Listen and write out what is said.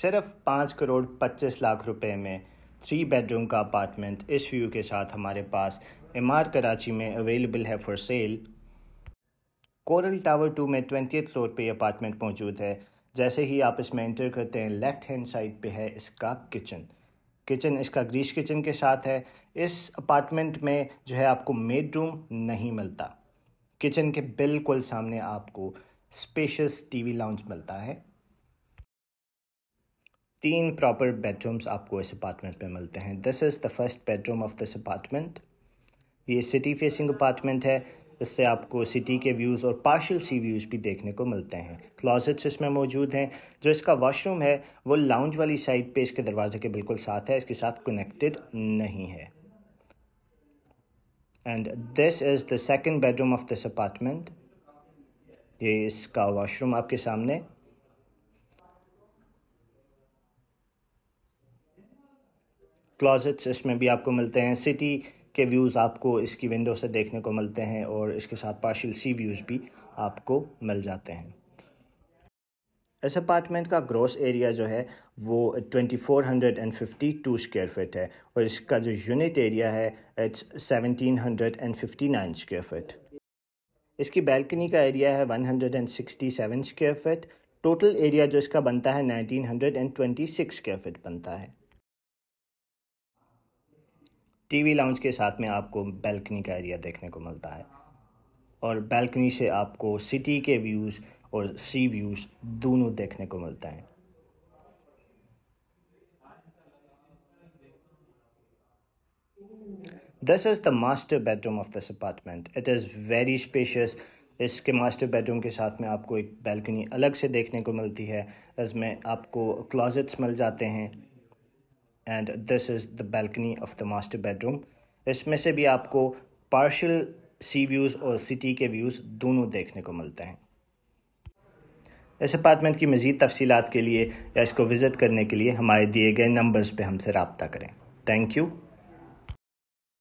सिर्फ पाँच करोड़ पच्चीस लाख रुपए में थ्री बेडरूम का अपार्टमेंट इस व्यू के साथ हमारे पास इमार कराची में अवेलेबल है फॉर सेल कोरल टावर टू में ट्वेंटी फ्लोर पे अपार्टमेंट मौजूद है जैसे ही आप इसमें एंटर करते हैं लेफ़्ट हैंड साइड पे है इसका किचन किचन इसका ग्रीस किचन के साथ है इस अपार्टमेंट में जो है आपको मेड रूम नहीं मिलता किचन के बिल्कुल सामने आपको स्पेशस टीवी लाउंज मिलता है तीन प्रॉपर बेडरूम्स आपको इस अपार्टमेंट में मिलते हैं this is the first bedroom of this apartment ये सिटी फेसिंग अपार्टमेंट है इससे आपको सिटी के व्यूज़ और पार्शियल सी व्यूज़ भी देखने को मिलते हैं क्लॉजेट्स इसमें मौजूद हैं जो इसका वॉशरूम है वो लाउंज वाली साइड पे इसके दरवाजे के बिल्कुल साथ है इसके साथ कनेक्टेड नहीं है and this is the second bedroom of this apartment ये इसका वॉशरूम आपके सामने क्लॉजेट्स इसमें भी आपको मिलते हैं सिटी के व्यूज़ आपको इसकी विंडो से देखने को मिलते हैं और इसके साथ पार्शियल सी व्यूज़ भी आपको मिल जाते हैं इस अपार्टमेंट का ग्रॉस एरिया जो है वो 2452 स्क्वायर फिट है और इसका जो यूनिट एरिया है इट्स 1759 स्क्वायर फिट इसकी बैल्कनी का एरिया है 167 स्क्वायर फिट टोटल एरिया जो इसका बनता है 1926 स्क्वायर फिट बनता है टीवी लाउंज के साथ में आपको बैल्कनी का एरिया देखने को मिलता है और बैल्कनी से आपको सिटी के व्यूज़ और सी व्यूज़ दोनों देखने को मिलता है this is the master bedroom of this apartment it is very spacious इसके मास्टर बेडरूम के साथ में आपको एक बैल्कनी अलग से देखने को मिलती है इसमें आपको क्लॉजेट्स मिल जाते हैं and this is the balcony of the master bedroom इसमें से भी आपको पार्शल सी व्यूज़ और सिटी के व्यूज़ दोनों देखने को मिलते हैं इस अपार्टमेंट की मज़ीद तफसीत के लिए या इसको विज़िट करने के लिए हमारे दिए गए नंबर्स पर हमसे रबता करें थैंक यू